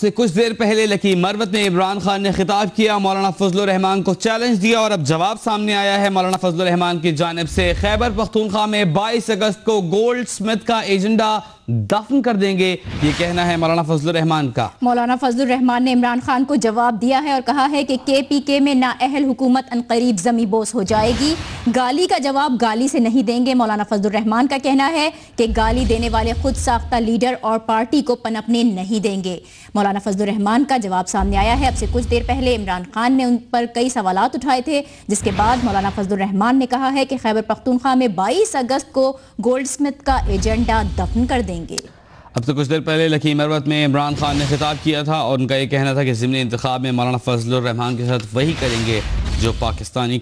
से कुछ देर पहले लकी मरवत में इमरान खान ने खिताब किया मौलाना फजल रहमान को चैलेंज दिया और अब जवाब सामने आया है मौलाना फजल रहमान की जानब से खैबर पख्तूनखा में 22 अगस्त को गोल्ड स्मिथ का एजेंडा दफन कर देंगे ये कहना है मौलाना फजल रहमान का मौलाना फजल रहमान ने इमरान खान को जवाब दिया है और कहा है कि के पी के में ना अहल हुकूमत अनकरीब जमी बोस हो जाएगी गाली का जवाब गाली से नहीं देंगे मौलाना फजल रहमान का कहना है कि गाली देने वाले खुद साख्ता लीडर और पार्टी को पनपने नहीं देंगे मौलाना फजल रहमान का जवाब सामने आया है अब से कुछ देर पहले इमरान खान ने उन पर कई सवाल उठाए थे जिसके बाद मौलाना फजल रहमान ने कहा है कि खैबर पख्तूनख्वा में बाईस अगस्त को गोल्ड स्मिथ का एजेंडा दफन कर देंगे करेंगे अब तो कुछ देर पहले लकीम अरवत में इमरान खान ने खिताब किया था और उनका ये कहना था कि ज़मनी इंतबाब में मौलाना फजल रहमान के साथ वही करेंगे जो पाकिस्तानी